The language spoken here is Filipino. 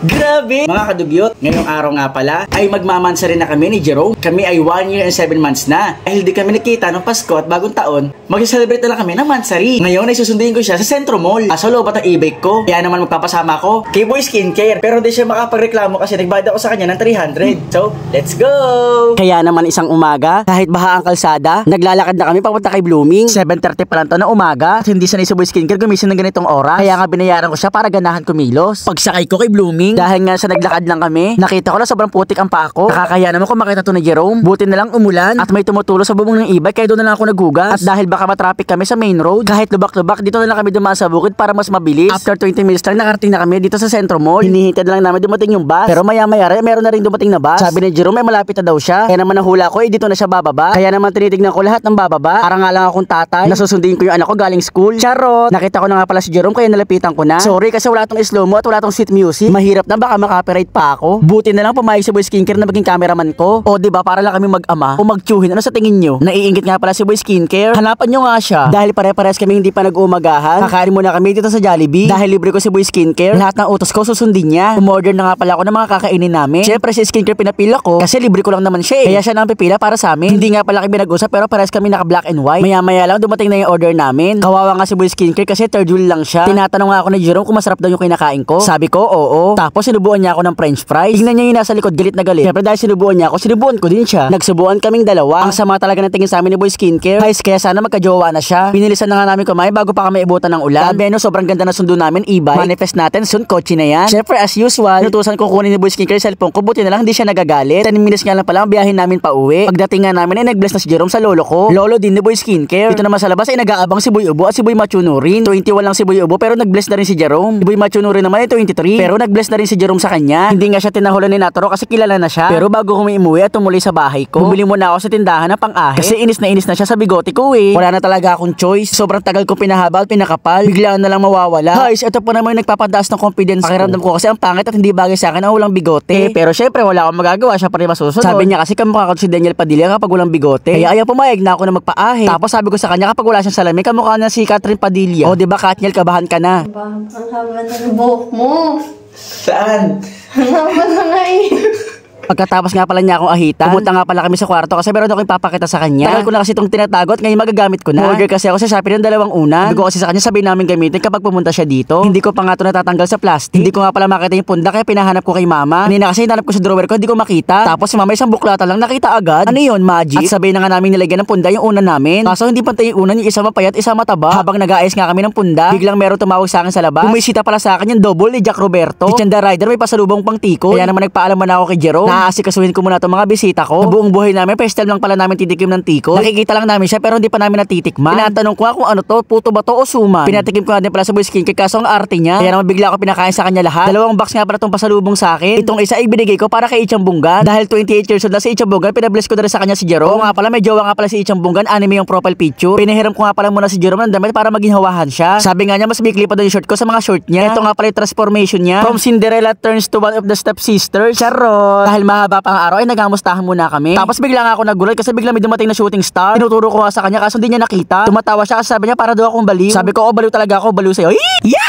Grabe! Mga kadugyot, ngayong araw nga pala ay magmamansa rin na kami ni Jerome. Kami ay 1 year and 7 months na. Dahil di kami nakita ng Pasko at bagong taon, mag-celebrate na lang kami ng mansari. Ngayon ay susunduin ko siya sa Centro Mall. Asa loob at ang e-bike ko. Kaya naman magpapasama ko kay Boy Skincare. Pero di siya makapagreklamo kasi nagbayad ako sa kanya ng 300. So, let's go! Kaya naman isang umaga, kahit baha ang kalsada, naglalakad na kami papunta kay Blooming. 7.30 pa lang to na umaga. At hindi sanay sa Boy Skincare gumising ng ganitong oras. Kaya nga binayaran ko siya para ganahan kumilos. Pagsakay ko kay Blooming, morning. Dahil nga sa naglakad lang kami, nakita ko na sobrang putik ang paa ko. Nakakaya naman kung makita to ni Jerome. Buti na lang umulan at may tumutulo sa bubong ng e-bike kaya doon na lang ako nagugas. At dahil baka matraffic kami sa main road, kahit lubak-lubak, dito na lang kami dumaan sa bukid para mas mabilis. After 20 minutes lang nakarating na kami dito sa Centro Mall. Hinihintay na lang namin dumating yung bus. Pero maya-maya rin, meron na rin dumating na bus. Sabi ni Jerome, may malapit na daw siya. Kaya naman nahula ko, eh dito na siya bababa. Kaya naman tinitignan ko lahat ng bababa. Para nga lang akong tatay, nasusundin ko yung anak ko galing school. Charot! Nakita ko na nga pala si Jerome kaya nalapitan ko na. Sorry kasi wala tong slow mo at wala tong seat music. Mahirap hirap na baka makaperate pa ako. Buti na lang pumayag si Boy Skincare na maging cameraman ko. O ba diba, para lang kami mag-ama o magtsuhin. Ano sa tingin nyo? Naiingit nga pala si Boy Skincare. Hanapan nyo nga siya. Dahil pare-pares kami hindi pa nag-uumagahan. Kakain muna kami dito sa Jollibee. Dahil libre ko si Boy Skincare. Lahat ng utos ko susundin niya. Umorder na nga pala ako ng mga kakainin namin. Siyempre si Skincare pinapila ko kasi libre ko lang naman siya eh. Kaya siya nang pipila para sa amin. Hindi nga pala kami nag-usap pero pares kami naka black and white. Maya-maya lang dumating na yung order namin. Kawawa nga si Boy Skincare kasi third wheel lang siya. Tinatanong nga ako ni Jerome kung masarap daw yung kinakain ko. Sabi ko, oo. Tapos tapos sinubuan niya ako ng french fries. Tingnan niya yung nasa likod, galit na galit. Siyempre dahil sinubuan niya ako, sinubuan ko din siya. Nagsubuan kaming dalawa. Ang sama talaga ng tingin sa amin ni Boy Skincare. Guys, kaya sana magkajowa na siya. Pinilisan na nga namin kumain bago pa kami ibutan ng ulan. Sabi no, sobrang ganda ng sundo namin, ibay. Manifest natin, soon kotse na yan. Siyempre as usual, inutusan ko kunin ni Boy Skincare yung cellphone ko. Buti na lang hindi siya nagagalit. 10 minutes nga lang pala ang biyahe namin pa uwi. Pagdating nga namin ay eh, nag-bless na si Jerome sa lolo ko. Lolo din ni Boy Skincare. Dito naman sa labas ay eh, nag-aabang si Boy Ubo at si Boy Machuno 21 lang si Boy Ubo pero nag-bless na rin si Jerome. Si Boy Machuno naman ay eh, 23 pero nag-bless na rin si Jerome sa kanya. Hindi nga siya tinahulan ni Natoro kasi kilala na siya. Pero bago kami at tumuli sa bahay ko, bumili muna ako sa tindahan ng pang-ahe. Kasi inis na inis na siya sa bigote ko eh. Wala na talaga akong choice. Sobrang tagal ko pinahaba pinakapal. Bigla na lang mawawala. Guys, ito po naman yung nagpapadaas ng confidence Pakiramdam ko. ko kasi ang pangit at hindi bagay sa akin ang walang bigote. Eh, pero syempre wala akong magagawa. Siya pa rin masusunod. Sabi niya kasi kamukha ko si Daniel Padilla kapag walang bigote. Kaya ayaw pumayag na ako na magpaahe. Tapos sabi ko sa kanya kapag wala siyang salamin, kamukha na si Catherine Padilla. O, oh, di ba Katniel, kabahan ka na? Ang haba ng buhok mo. Saan? Ang lama na nga eh. Pagkatapos nga pala niya akong ahita, pumunta nga pala kami sa kwarto kasi meron akong ipapakita sa kanya. Tagal ko na kasi itong tinatagot, ngayon magagamit ko na. Order kasi ako sa Shopee ng dalawang una. Sabi ko kasi sa kanya sabihin namin gamitin kapag pumunta siya dito. Hindi ko pa nga ito natatanggal sa plastic. Hindi ko nga pala makita yung punda kaya pinahanap ko kay mama. Kanina kasi hinanap ko sa drawer ko, hindi ko makita. Tapos si mama isang buklata lang nakita agad. Ano yun, magic? At sabihin na nga namin nilagyan ng punda yung una namin. Kaso hindi pantay yung una, yung isa mapayat, isa mataba. Habang nag-aayos nga kami ng punda, biglang meron tumawag sa akin sa labas. Bumisita pala sa akin yung double ni Jack Roberto. Si Chanda Rider may pasalubong pang tiko. Kaya naman nagpaalam na ako kay Jerome. Na aasikasuhin ko muna itong mga bisita ko. Na buong buhay namin, first time lang pala namin titikim ng tiko. Nakikita lang namin siya pero hindi pa namin natitikman. Pinatanong ko nga kung ano to, puto ba to o suman. Pinatikim ko na din pala sa boy skincare kaso ang arte niya. Kaya naman bigla ako pinakain sa kanya lahat. Dalawang box nga pala itong pasalubong sa akin. Itong isa ay ko para kay Ichang Bunggan. Dahil 28 years old na si Ichang Bunggan, pinabless ko na rin sa kanya si Jerome. Oo nga pala, may jowa nga pala si Ichang Bunggan, anime yung profile picture. Pinahiram ko nga pala muna si Jerome ng damit para maging hawahan siya. Sabi nga niya, mas bikli pa doon yung short ko sa mga short niya. Ito nga pala yung transformation niya. From Cinderella turns to one of the stepsisters. Charot! Dahil dahil mahaba pang araw ay nagamustahan muna kami. Tapos bigla nga ako nagulat kasi bigla may dumating na shooting star. Tinuturo ko nga sa kanya kasi hindi niya nakita. Tumatawa siya kasi sabi niya para daw akong baliw. Sabi ko, oh baliw talaga ako, baliw sa'yo. Eee!